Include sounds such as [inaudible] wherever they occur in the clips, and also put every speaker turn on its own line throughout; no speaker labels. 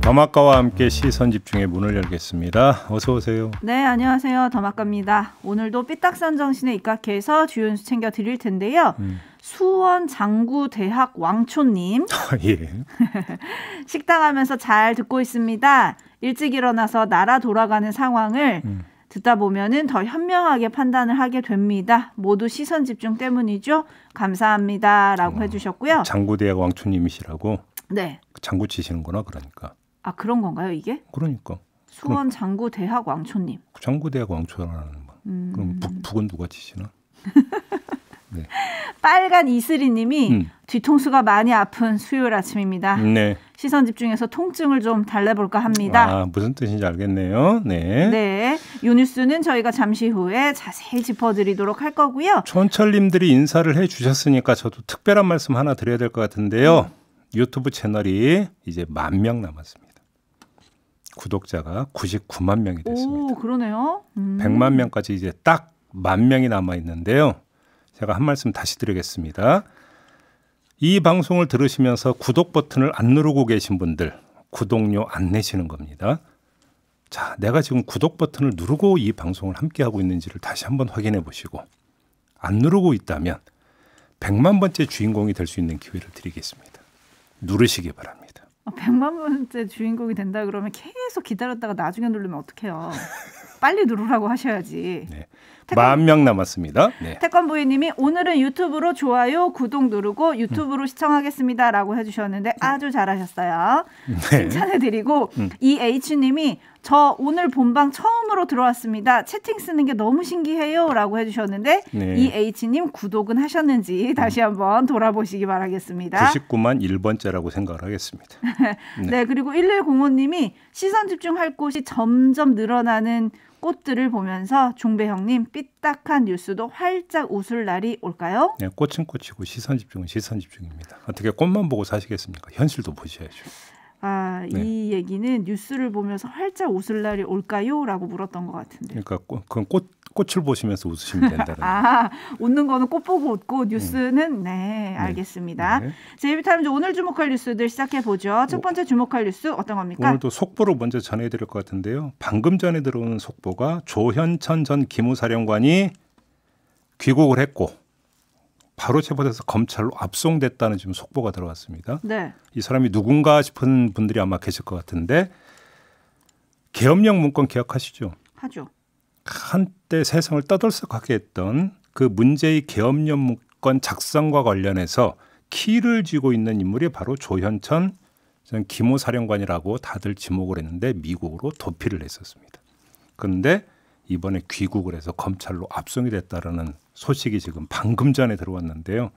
더마카와 함께 시선 집중의 문을 열겠습니다. 어서 오세요.
네, 안녕하세요. 더마카입니다. 오늘도 삐딱선 정신에 입각해서 주윤수 챙겨 드릴 텐데요. 음. 수원 장구대학 왕초님. [laughs] 아, 예. [laughs] 식당 하면서 잘 듣고 있습니다. 일찍 일어나서 날아 돌아가는 상황을 음. 듣다 보면은 더 현명하게 판단을 하게 됩니다. 모두 시선 집중 때문이죠. 감사합니다라고 어, 해주셨고요.
장구대학 왕초님이시라고. 네. 장구 치시는구나 그러니까.
아 그런 건가요 이게?
그러니까. 수원
장구 대학 왕초님.
장구 대학 왕초라는 거. 음. 그럼 북, 북은 누가 치시나? [laughs]
네. 빨간 이슬이님이 음. 뒤통수가 많이 아픈 수요일 아침입니다. 네. 시선 집중해서 통증을 좀 달래볼까 합니다.
아, 무슨 뜻인지 알겠네요. 네.
네. 요 뉴스는 저희가 잠시 후에 자세히 짚어드리도록 할 거고요.
천철님들이 인사를 해주셨으니까 저도 특별한 말씀 하나 드려야 될 것 같은데요. 음. 유튜브 채널이 이제 만 명 남았습니다. 구독자가 99만 명이
됐습니다. 오, 그러네요. 음. 100만
명까지 이제 딱만 명이 남아 있는데요. 제가 한 말씀 다시 드리겠습니다. 이 방송을 들으시면서 구독 버튼을 안 누르고 계신 분들 구독료 안 내시는 겁니다. 자, 내가 지금 구독 버튼을 누르고 이 방송을 함께 하고 있는지를 다시 한번 확인해 보시고 안 누르고 있다면 100만 번째 주인공이 될 수 있는 기회를 드리겠습니다. 누르시기 바랍니다.
1 0 0만 번째 주인공이 된다 그러면 계속 기다렸다가 나중에 누르면 어떡해요. 빨리 누르라고 하셔야지. 네.
만명 남았습니다. 네.
태권부인님이 오늘은 유튜브로 좋아요, 구독 누르고 유튜브로 음. 시청하겠습니다라고 해주셨는데 아주 잘하셨어요. 네. 칭찬해드리고 음. EH님이 저 오늘 본방 처음으로 들어왔습니다. 채팅 쓰는 게 너무 신기해요라고 해주셨는데 네. EH님 구독은 하셨는지 음. 다시 한번 돌아보시기 바라겠습니다.
99만 1번째라고 생각을 하겠습니다. 네. [laughs]
네 그리고 1105님이 시선 집중할 곳이 점점 늘어나는 꽃들을 보면서 종배 형님 삐딱한 뉴스도 활짝 웃을 날이 올까요?
네, 꽃은 꽃이고 시선 집중은 시선 집중입니다. 어떻게 꽃만 보고 사시겠습니까? 현실도 보셔야죠.
아, 네. 이 얘기는 뉴스를 보면서 활짝 웃을 날이 올까요? 라고 물었던 것 같은데.
그러니까 꽃, 그건 꽃, 꽃을 보시면서 웃으시면 된다는. [laughs]
아, 웃는 거는 꽃 보고 웃고 뉴스는 음. 네, 네 알겠습니다. 네. 제이비타임즈 오늘 주목할 뉴스들 시작해 보죠. 첫 번째 주목할 뉴스 어떤 겁니까? 오늘도
속보로 먼저 전해드릴 것 같은데요. 방금 전에 들어온 속보가 조현천 전 기무사령관이 귀국을 했고 바로 체포돼서 검찰로 압송됐다는 지금 속보가 들어왔습니다. 네. 이 사람이 누군가 싶은 분들이 아마 계실 것 같은데 계엄령 문건 기억하시죠? 하죠. 한때 세상을 떠들썩하게 했던 그 문제의 계엄령 문건 작성과 관련해서 키를 쥐고 있는 인물이 바로 조현천 전 기모 사령관이라고 다들 지목을 했는데 미국으로 도피를 했었습니다. 그런데 이번에 귀국을 해서 검찰로 압송이 됐다라는 소식이 지금 방금 전에 들어왔는데요.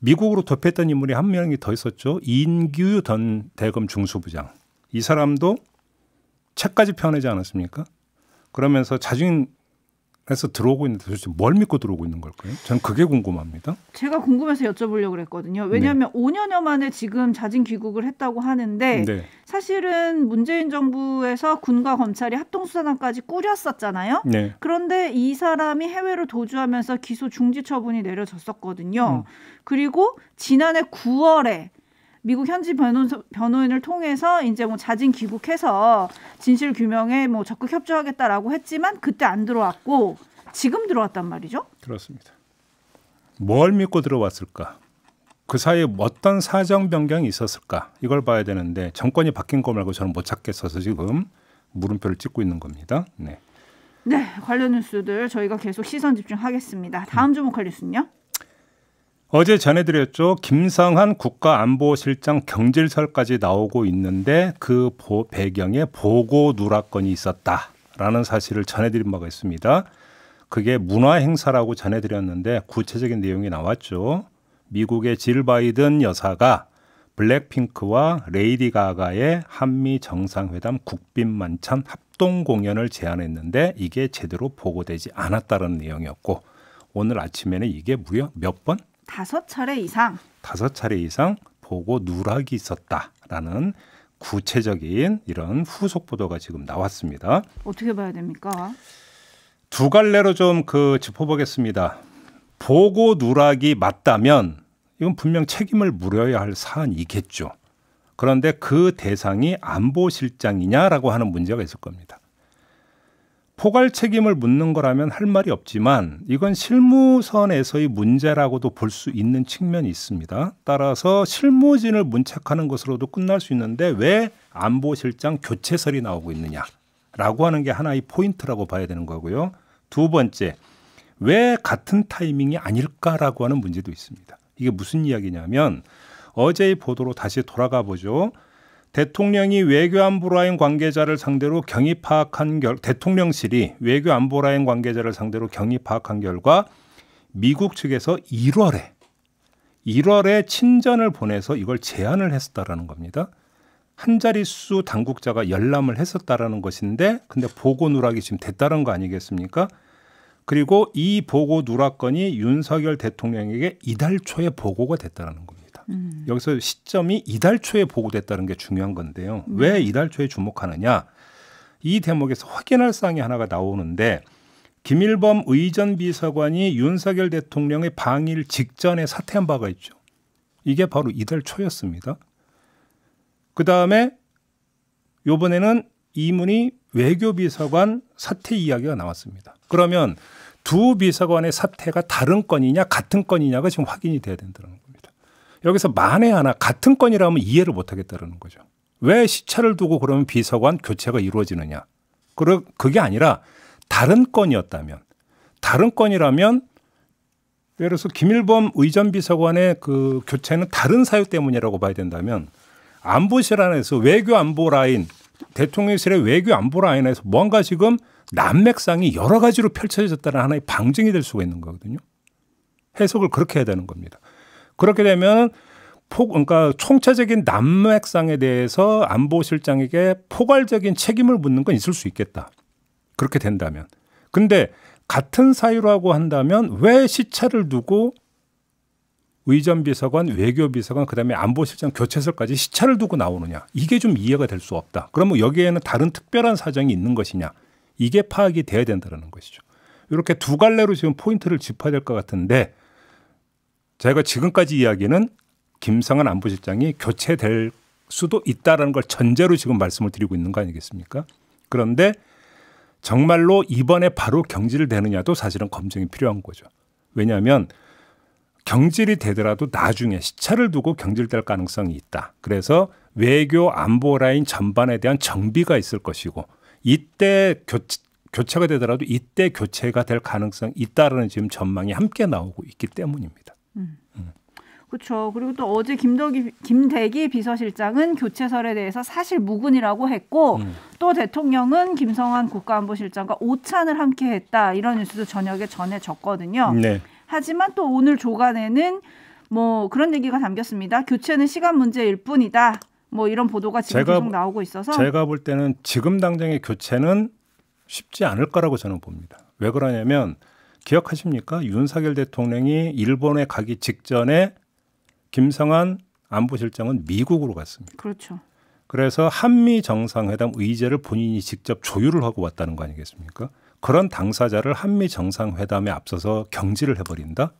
미국으로 도피했던 인물이 한 명이 더 있었죠. 인규 전 대검 중수부장. 이 사람도 책까지 펴내지 않았습니까? 그러면서 자진 해서 들어오고 있는데 도대체 뭘 믿고 들어오고 있는 걸까요? 저는 그게 궁금합니다.
제가 궁금해서 여쭤보려고 그랬거든요. 왜냐하면 네. 5년여 만에 지금 자진 귀국을 했다고 하는데 네. 사실은 문재인 정부에서 군과 검찰이 합동수사단까지 꾸렸었잖아요. 네. 그런데 이 사람이 해외로 도주하면서 기소 중지 처분이 내려졌었거든요. 음. 그리고 지난해 9월에 미국 현지 변호사, 변호인을 통해서 이제 뭐 자진 귀국해서 진실 규명에 뭐 적극 협조하겠다라고 했지만 그때 안 들어왔고 지금 들어왔단 말이죠.
그렇습니다. 뭘 믿고 들어왔을까? 그 사이에 어떤 사정 변경이 있었을까? 이걸 봐야 되는데 정권이 바뀐 거 말고 저는 못 찾겠어서 지금 물음표를 찍고 있는 겁니다. 네.
네, 관련 뉴스들 저희가 계속 시선 집중하겠습니다. 다음 음. 주목할 뉴스는요?
어제 전해드렸죠. 김상환 국가안보실장 경질설까지 나오고 있는데 그 보, 배경에 보고 누락건이 있었다라는 사실을 전해드린 바가 있습니다. 그게 문화 행사라고 전해드렸는데 구체적인 내용이 나왔죠. 미국의 질 바이든 여사가 블랙핑크와 레이디 가가의 한미 정상회담 국빈 만찬 합동 공연을 제안했는데 이게 제대로 보고되지 않았다는 내용이었고 오늘 아침에는 이게 무려 몇 번?
다섯 차례 이상
다섯 차례 이상 보고 누락이 있었다라는 구체적인 이런 후속 보도가 지금 나왔습니다.
어떻게 봐야 됩니까?
두 갈래로 좀 그 짚어보겠습니다. 보고 누락이 맞다면 이건 분명 책임을 물어야 할 사안이겠죠. 그런데 그 대상이 안보실장이냐라고 하는 문제가 있을 겁니다. 포괄 책임을 묻는 거라면 할 말이 없지만 이건 실무선에서의 문제라고도 볼 수 있는 측면이 있습니다. 따라서 실무진을 문책하는 것으로도 끝날 수 있는데 왜 안보실장 교체설이 나오고 있느냐라고 하는 게 하나의 포인트라고 봐야 되는 거고요. 두 번째, 왜 같은 타이밍이 아닐까라고 하는 문제도 있습니다. 이게 무슨 이야기냐면 어제의 보도로 다시 돌아가 보죠. 대통령이 외교안보라인 관계자를 상대로 경위 파악한 결 대통령실이 외교안보라인 관계자를 상대로 경위 파악한 결과 미국 측에서 1월에 1월에 친전을 보내서 이걸 제안을 했었다라는 겁니다. 한자리수 당국자가 열람을 했었다라는 것인데 근데 보고 누락이 지금 됐다는 거 아니겠습니까? 그리고 이 보고 누락건이 윤석열 대통령에게 이달 초에 보고가 됐다는 라 겁니다. 음. 여기서 시점이 이달 초에 보고됐다는 게 중요한 건데요. 음. 왜 이달 초에 주목하느냐? 이 대목에서 확인할 사항이 하나가 나오는데 김일범 의전 비서관이 윤석열 대통령의 방일 직전에 사퇴한 바가 있죠. 이게 바로 이달 초였습니다. 그 다음에 요번에는 이문희 외교비서관 사퇴 이야기가 나왔습니다. 그러면 두 비서관의 사태가 다른 건이냐 같은 건이냐가 지금 확인이 돼야 된다는 거예 여기서 만에 하나 같은 건이라면 이해를 못하겠다는 거죠. 왜 시차를 두고 그러면 비서관 교체가 이루어지느냐? 그게 아니라 다른 건이었다면 다른 건이라면 예를 들어서 김일범 의전 비서관의 그 교체는 다른 사유 때문이라고 봐야 된다면 안보실 안에서 외교 안보 라인 대통령실의 외교 안보 라인에서 뭔가 지금 난맥상이 여러 가지로 펼쳐졌다는 하나의 방증이 될 수가 있는 거거든요. 해석을 그렇게 해야 되는 겁니다. 그렇게 되면 폭, 그러니까 총체적인 남맥상에 대해서 안보실장에게 포괄적인 책임을 묻는 건 있을 수 있겠다. 그렇게 된다면. 근데 같은 사유라고 한다면 왜 시차를 두고 의전비서관, 외교비서관, 그다음에 안보실장 교체설까지 시차를 두고 나오느냐. 이게 좀 이해가 될 수 없다. 그러면 여기에는 다른 특별한 사정이 있는 것이냐. 이게 파악이 돼야 된다는 것이죠. 이렇게 두 갈래로 지금 포인트를 짚어야 될 것 같은데 제가 지금까지 이야기는 김성한 안보실장이 교체될 수도 있다라는 걸 전제로 지금 말씀을 드리고 있는 거 아니겠습니까? 그런데 정말로 이번에 바로 경질을 되느냐도 사실은 검증이 필요한 거죠. 왜냐하면 경질이 되더라도 나중에 시차를 두고 경질될 가능성이 있다. 그래서 외교 안보 라인 전반에 대한 정비가 있을 것이고 이때 교체, 가 되더라도 이때 교체가 될 가능성이 있다라는 지금 전망이 함께 나오고 있기 때문입니다.
그렇죠. 그리고 또 어제 김덕이 김대기 비서실장은 교체설에 대해서 사실 무근이라고 했고 음. 또 대통령은 김성환 국가안보실장과 오찬을 함께했다 이런 뉴스도 저녁에 전해졌거든요. 네. 하지만 또 오늘 조간에는 뭐 그런 얘기가 담겼습니다. 교체는 시간 문제일 뿐이다. 뭐 이런 보도가 지금 제가, 계속 나오고 있어서 제가
볼 때는 지금 당장의 교체는 쉽지 않을 거라고 저는 봅니다. 왜 그러냐면 기억하십니까? 윤석열 대통령이 일본에 가기 직전에 김성한 안보실장은 미국으로 갔습니다. 그렇죠. 그래서 한미 정상회담 의제를 본인이 직접 조율을 하고 왔다는 거 아니겠습니까? 그런 당사자를 한미 정상회담에 앞서서 경질을 해버린다?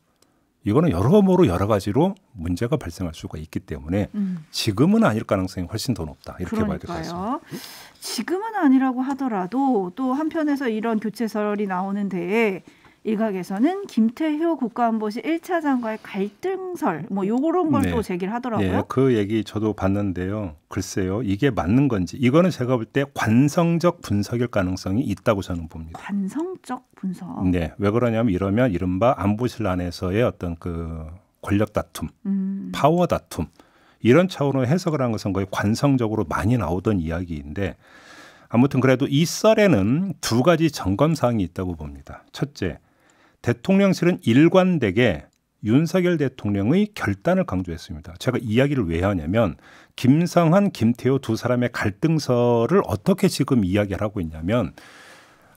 이거는 여러모로 여러 가지로 문제가 발생할 수가 있기 때문에 음. 지금은 아닐 가능성이 훨씬 더 높다 이렇게 그러니까요. 봐야 될것
같습니다. 지금은 아니라고 하더라도 또 한편에서 이런 교체설이 나오는데 일각에서는 김태효 국가안보실 1차 장관의 갈등설 뭐 요런 걸또 네. 제기를 하더라고요. 네,
그 얘기 저도 봤는데요. 글쎄요. 이게 맞는 건지 이거는 제가 볼 때 관성적 분석일 가능성이 있다고 저는 봅니다.
관성적 분석. 네.
왜 그러냐면 이러면 이른바 안보실 안에서의 어떤 그 권력 다툼, 음. 파워 다툼 이런 차원으로 해석을 한 것은 거의 관성적으로 많이 나오던 이야기인데 아무튼 그래도 이 썰에는 두 가지 점검 사항이 있다고 봅니다. 첫째, 대통령실은 일관되게 윤석열 대통령의 결단을 강조했습니다. 제가 이야기를 왜 하냐면 김상환, 김태호 두 사람의 갈등설을 어떻게 지금 이야기를 하고 있냐면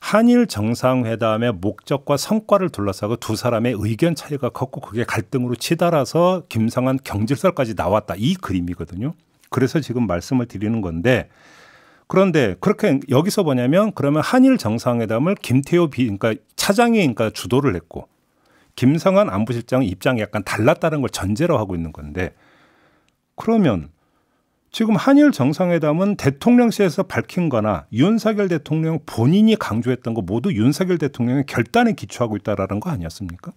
한일 정상회담의 목적과 성과를 둘러싸고 두 사람의 의견 차이가 컸고 그게 갈등으로 치달아서 김상환 경질설까지 나왔다. 이 그림이거든요. 그래서 지금 말씀을 드리는 건데 그런데 그렇게 여기서 뭐냐면 그러면 한일 정상회담을 김태호 비 그러니까 차장이 그러니까 주도를 했고 김성한 안보실장 입장이 약간 달랐다는 걸 전제로 하고 있는 건데 그러면 지금 한일 정상회담은 대통령실에서 밝힌 거나 윤석열 대통령 본인이 강조했던 거 모두 윤석열 대통령의 결단에 기초하고 있다라는 거 아니었습니까?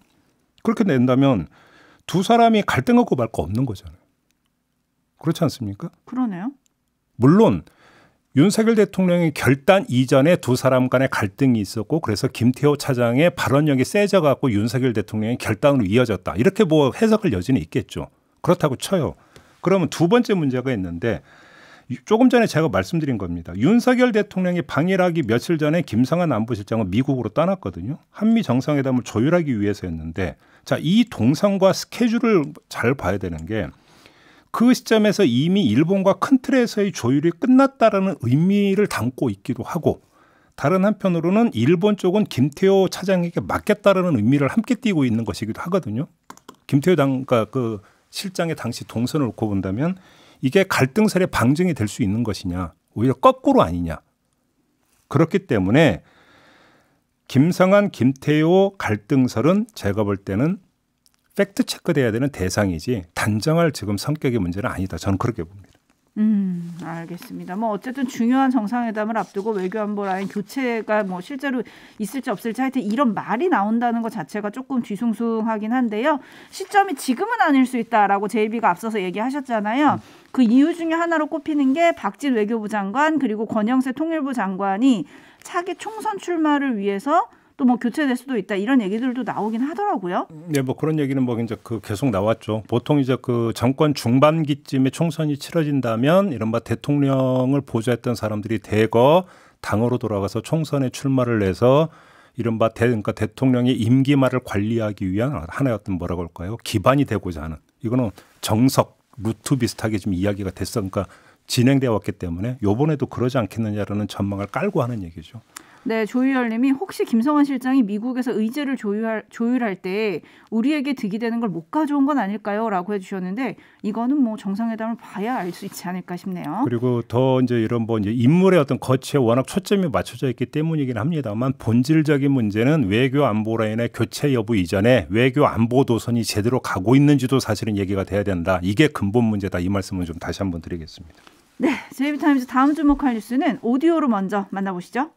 그렇게 된다면두 사람이 갈등없고말거 없는 거잖아요. 그렇지 않습니까? 그러네요. 물론 윤석열 대통령의 결단 이전에 두 사람 간의 갈등이 있었고 그래서 김태호 차장의 발언력이 세져 갖고 윤석열 대통령의 결단으로 이어졌다. 이렇게 뭐해석을 여지는 있겠죠. 그렇다고 쳐요. 그러면 두 번째 문제가 있는데 조금 전에 제가 말씀드린 겁니다. 윤석열 대통령이 방일하기 며칠 전에 김성한 안보실장은 미국으로 떠났거든요. 한미 정상회담을 조율하기 위해서였는데 자, 이 동선과 스케줄을 잘 봐야 되는 게그 시점에서 이미 일본과 큰 틀에서의 조율이 끝났다라는 의미를 담고 있기도 하고 다른 한편으로는 일본 쪽은 김태호 차장에게 맡겠다라는 의미를 함께 띄고 있는 것이기도 하거든요. 김태호 당, 그그 그러니까 실장의 당시 동선을 놓고 본다면 이게 갈등설의 방증이 될 수 있는 것이냐, 오히려 거꾸로 아니냐. 그렇기 때문에 김성한, 김태호 갈등설은 제가 볼 때는 팩트 체크돼야 되는 대상이지 단정할 지금 성격의 문제는 아니다. 저는 그렇게 봅니다.
음, 알겠습니다. 뭐 어쨌든 중요한 정상회담을 앞두고 외교안보 라인 교체가 뭐 실제로 있을지 없을지 하여튼 이런 말이 나온다는 것 자체가 조금 뒤숭숭하긴 한데요. 시점이 지금은 아닐 수 있다라고 제이비가 앞서서 얘기하셨잖아요. 음. 그 이유 중에 하나로 꼽히는 게 박진 외교부 장관 그리고 권영세 통일부 장관이 차기 총선 출마를 위해서 또뭐 교체될 수도 있다 이런 얘기들도 나오긴 하더라고요.
네, 뭐 그런 얘기는 뭐 이제 그 계속 나왔죠. 보통 이제 그 정권 중반기쯤에 총선이 치러진다면 이른바 대통령을 보좌했던 사람들이 대거 당으로 돌아가서 총선에 출마를 해서 이른바 그러니까 대통령의 임기 말을 관리하기 위한 하나의 어떤 뭐라고 할까요? 기반이 되고자 하는 이거는 정석 루트 비슷하게 좀 이야기가 됐어. 그러니까 진행되 왔기 때문에 요번에도 그러지 않겠느냐라는 전망을 깔고 하는 얘기죠.
네, 조유열님이 혹시 김성환 실장이 미국에서 의제를 조율할, 조율할 때 우리에게 득이 되는 걸 못 가져온 건 아닐까요? 라고 해주셨는데 이거는 뭐 정상회담을 봐야 알 수 있지 않을까 싶네요.
그리고 더 이제 이런 뭐 이제 인물의 어떤 거치에 워낙 초점이 맞춰져 있기 때문이긴 합니다만 본질적인 문제는 외교 안보 라인의 교체 여부 이전에 외교 안보 도선이 제대로 가고 있는지도 사실은 얘기가 돼야 된다. 이게 근본 문제다. 이말씀을좀 다시 한번 드리겠습니다.
네, 제이비타임즈 다음 주목할 뉴스는 오디오로 먼저 만나보시죠.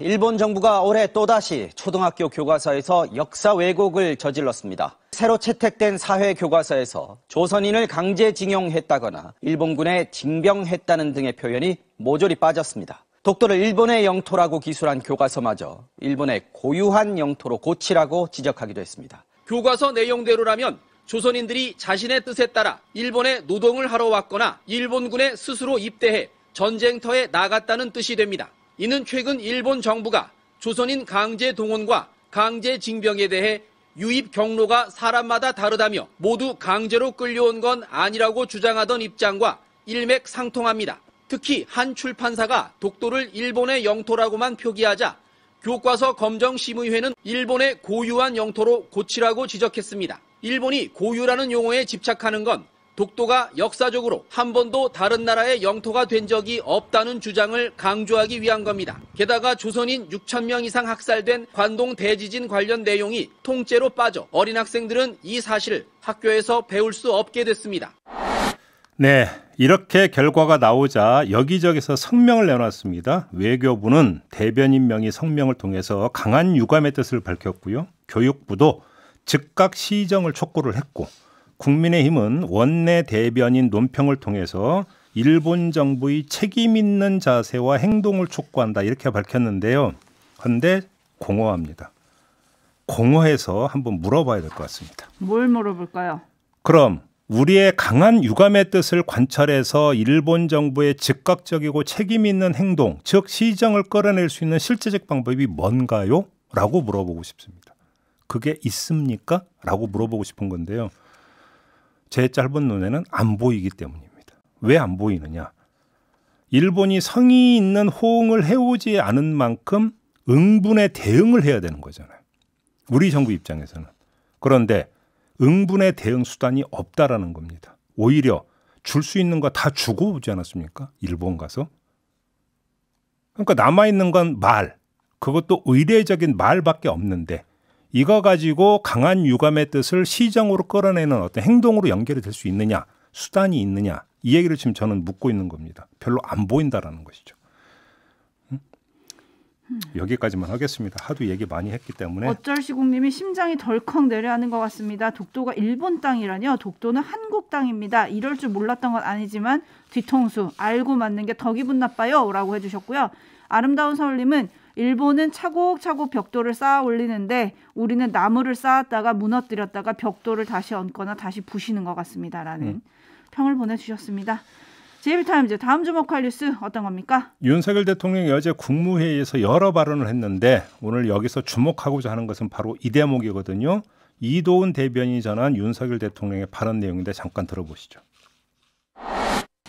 일본 정부가 올해 또다시 초등학교 교과서에서 역사 왜곡을 저질렀습니다. 새로 채택된 사회 교과서에서 조선인을 강제징용했다거나 일본군에 징병했다는 등의 표현이 모조리 빠졌습니다. 독도를 일본의 영토라고 기술한 교과서마저 일본의 고유한 영토로 고치라고 지적하기도 했습니다. 교과서 내용대로라면 조선인들이 자신의 뜻에 따라 일본에 노동을 하러 왔거나 일본군에 스스로 입대해 전쟁터에 나갔다는 뜻이 됩니다. 이는 최근 일본 정부가 조선인 강제 동원과 강제 징병에 대해 유입 경로가 사람마다 다르다며 모두 강제로 끌려온 건 아니라고 주장하던 입장과 일맥상통합니다. 특히 한 출판사가 독도를 일본의 영토라고만 표기하자 교과서 검정 심의회는 일본의 고유한 영토로 고치라고 지적했습니다. 일본이 고유라는 용어에 집착하는 건 독도가 역사적으로 한 번도 다른 나라의 영토가 된 적이 없다는 주장을 강조하기 위한 겁니다. 게다가 조선인 6천 명 이상 학살된 관동 대지진 관련 내용이 통째로 빠져 어린 학생들은 이 사실을 학교에서 배울 수 없게 됐습니다.
네, 이렇게 결과가 나오자 여기저기서 성명을 내놨습니다. 외교부는 대변인 명의 성명을 통해서 강한 유감의 뜻을 밝혔고요. 교육부도 즉각 시정을 촉구를 했고 국민의힘은 원내 대변인 논평을 통해서 일본 정부의 책임 있는 자세와 행동을 촉구한다 이렇게 밝혔는데요. 그런데 공허합니다. 공허해서 한번 물어봐야 될 것 같습니다.
뭘 물어볼까요?
그럼 우리의 강한 유감의 뜻을 관찰해서 일본 정부의 즉각적이고 책임 있는 행동, 즉 시정을 끌어낼 수 있는 실제적 방법이 뭔가요? 라고 물어보고 싶습니다. 그게 있습니까? 라고 물어보고 싶은 건데요. 제 짧은 눈에는 안 보이기 때문입니다. 왜 안 보이느냐? 일본이 성의 있는 호응을 해오지 않은 만큼 응분에 대응을 해야 되는 거잖아요. 우리 정부 입장에서는. 그런데 응분의 대응 수단이 없다라는 겁니다. 오히려 줄 수 있는 거 다 주고 오지 않았습니까? 일본 가서. 그러니까 남아 있는 건 말. 그것도 의례적인 말밖에 없는데 이거 가지고 강한 유감의 뜻을 시정으로 끌어내는 어떤 행동으로 연결이 될 수 있느냐 수단이 있느냐 이 얘기를 지금 저는 묻고 있는 겁니다. 별로 안 보인다라는 것이죠. 음? 여기까지만 하겠습니다. 하도 얘기 많이 했기 때문에
어쩔시국님이 심장이 덜컥 내려앉는 것 같습니다. 독도가 일본 땅이라뇨? 독도는 한국 땅입니다. 이럴 줄 몰랐던 건 아니지만 뒤통수 알고 맞는 게 더 기분 나빠요라고 해주셨고요. 아름다운 서울님은 일본은 차곡차곡 벽돌을 쌓아 올리는데 우리는 나무를 쌓았다가 무너뜨렸다가 벽돌을 다시 얹거나 다시 부시는 것 같습니다라는 음. 평을 보내주셨습니다. 제이비타임즈 다음 주목할 뉴스 어떤 겁니까?
윤석열 대통령이 어제 국무회의에서 여러 발언을 했는데 오늘 여기서 주목하고자 하는 것은 바로 이 대목이거든요. 이도훈 대변인이 전한 윤석열 대통령의 발언 내용인데 잠깐 들어보시죠.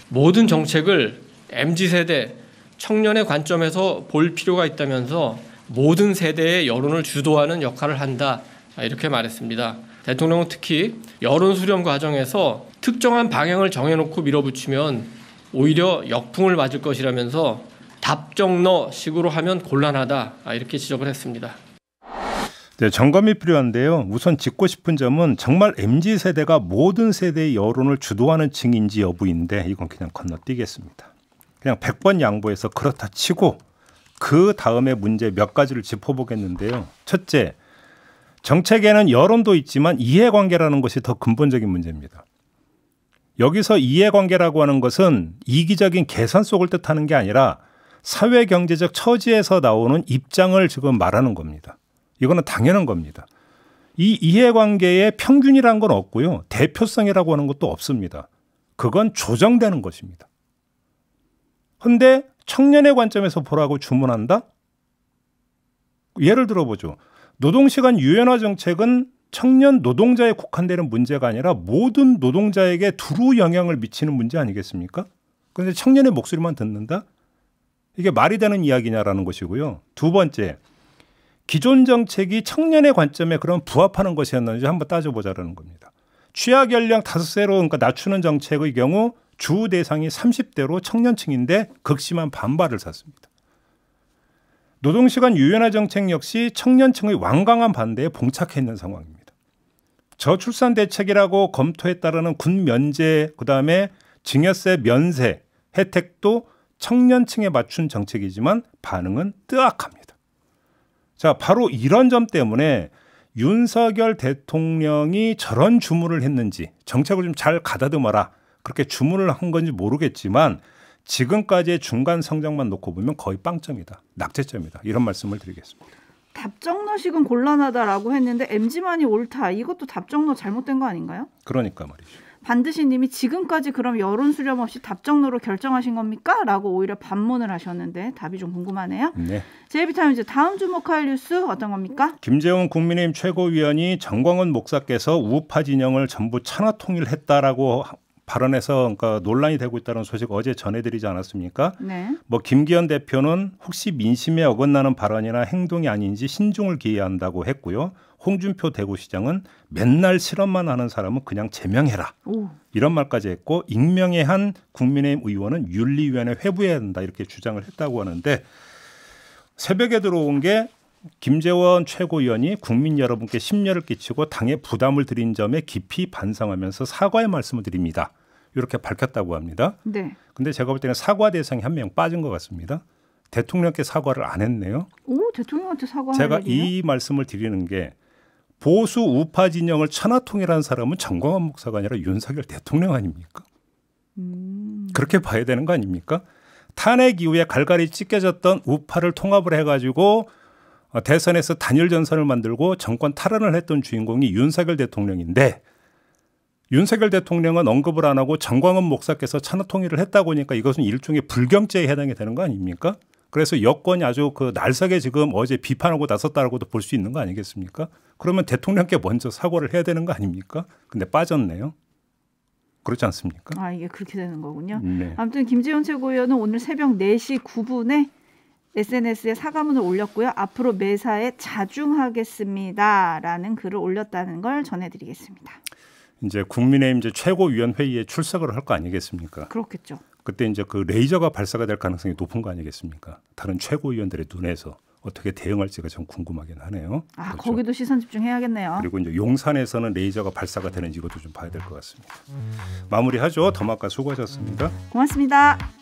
모든 정책을 MZ세대 청년의 관점에서 볼 필요가 있다면서
모든 세대의 여론을 주도하는 역할을 한다 이렇게 말했습니다. 대통령은 특히 여론 수렴 과정에서 특정한 방향을 정해놓고 밀어붙이면 오히려 역풍을 맞을 것이라면서 답정너 식으로 하면 곤란하다 이렇게 지적을 했습니다.
네, 점검이 필요한데요. 우선 짚고 싶은 점은 정말 MZ 세대가 모든 세대의 여론을 주도하는 층인지 여부인데 이건 그냥 건너뛰겠습니다. 그냥 100번 양보해서 그렇다 치고 그 다음에 문제 몇 가지를 짚어보겠는데요. 첫째, 정책에는 여론도 있지만 이해관계라는 것이 더 근본적인 문제입니다. 여기서 이해관계라고 하는 것은 이기적인 계산 속을 뜻하는 게 아니라 사회 경제적 처지에서 나오는 입장을 지금 말하는 겁니다. 이거는 당연한 겁니다. 이 이해관계의 평균이란 건 없고요. 대표성이라고 하는 것도 없습니다. 그건 조정되는 것입니다. 근데 청년의 관점에서 보라고 주문한다? 예를 들어보죠. 노동시간 유연화 정책은 청년 노동자에 국한되는 문제가 아니라 모든 노동자에게 두루 영향을 미치는 문제 아니겠습니까? 그런데 청년의 목소리만 듣는다? 이게 말이 되는 이야기냐라는 것이고요. 두 번째, 기존 정책이 청년의 관점에 그럼 부합하는 것이었는지 한번 따져보자라는 겁니다. 취약 연령 다섯 세로 그러니까 낮추는 정책의 경우 주 대상이 30대로 청년층인데 극심한 반발을 샀습니다. 노동시간 유연화 정책 역시 청년층의 완강한 반대에 봉착해 는 상황입니다. 저출산 대책이라고 검토에 따르는 군 면제, 그 다음에 증여세 면세 혜택도 청년층에 맞춘 정책이지만 반응은 뜨악합니다. 자, 바로 이런 점 때문에 윤석열 대통령이 저런 주문을 했는지 정책을 좀 잘 가다듬어라 그렇게 주문을 한 건지 모르겠지만 지금까지의 중간 성장만 놓고 보면 거의 빵점이다. 낙제점이다. 이런 말씀을 드리겠습니다.
답정너식은 곤란하다라고 했는데 엠지만이 옳다. 이것도 답정너 잘못된 거 아닌가요?
그러니까 말이죠.
반드시 님이 지금까지 그럼 여론 수렴 없이 답정너로 결정하신 겁니까? 라고 오히려 반문을 하셨는데 답이 좀 궁금하네요. 네. 제이비타임즈 다음 주목할 뉴스 어떤 겁니까?
김재원 국민의힘 최고위원이 정광훈 목사께서 우파 진영을 전부 천하 통일했다라고 발언에서 그러니까 논란이 되고 있다는 소식 어제 전해드리지 않았습니까? 네. 뭐 김기현 대표는 혹시 민심에 어긋나는 발언이나 행동이 아닌지 신중을 기해야 한다고 했고요. 홍준표 대구시장은 맨날 실험만 하는 사람은 그냥 제명해라 오. 이런 말까지 했고 익명의 한 국민의힘 의원은 윤리위원회 회부해야 한다 이렇게 주장을 했다고 하는데 새벽에 들어온 게 김재원 최고위원이 국민 여러분께 심려를 끼치고 당에 부담을 드린 점에 깊이 반성하면서 사과의 말씀을 드립니다. 이렇게 밝혔다고 합니다. 네. 근데 제가 볼 때는 사과 대상이 한 명 빠진 것 같습니다. 대통령께 사과를 안 했네요.
오, 대통령한테 사과. 제가 이
말씀을 드리는 게 보수 우파 진영을 천하통일한 사람은 정광환 목사가 아니라 윤석열 대통령 아닙니까? 음. 그렇게 봐야 되는 거 아닙니까? 탄핵 이후에 갈갈이 찢겨졌던 우파를 통합을 해가지고 어, 대선에서 단일 전선을 만들고 정권 탈환을 했던 주인공이 윤석열 대통령인데 윤석열 대통령은 언급을 안 하고 정광훈 목사께서 찬화 통일을 했다고 하니까 이것은 일종의 불경죄에 해당이 되는 거 아닙니까? 그래서 여권이 아주 그날싸에 지금 어제 비판하고 나섰다라고도 볼 수 있는 거 아니겠습니까? 그러면 대통령께 먼저 사과를 해야 되는 거 아닙니까? 근데 빠졌네요. 그렇지 않습니까?
아 이게 그렇게 되는 거군요. 네. 아무튼 김재현 최고위원은 오늘 새벽 4시 9분에 SNS에 사과문을 올렸고요. 앞으로 매사에 자중하겠습니다라는 글을 올렸다는 걸 전해드리겠습니다.
이제 국민의힘 이제 최고위원회의에 출석을 할 거 아니겠습니까? 그렇겠죠. 그때 이제 그 레이저가 발사가 될 가능성이 높은 거 아니겠습니까? 다른 최고위원들의 눈에서 어떻게 대응할지가 참 궁금하긴 하네요.
아 그렇죠? 거기도 시선 집중해야겠네요.
그리고 이제 용산에서는 레이저가 발사가 되는지 이것도 좀 봐야 될 것 같습니다. 마무리하죠. 더마카 수고하셨습니다.
고맙습니다.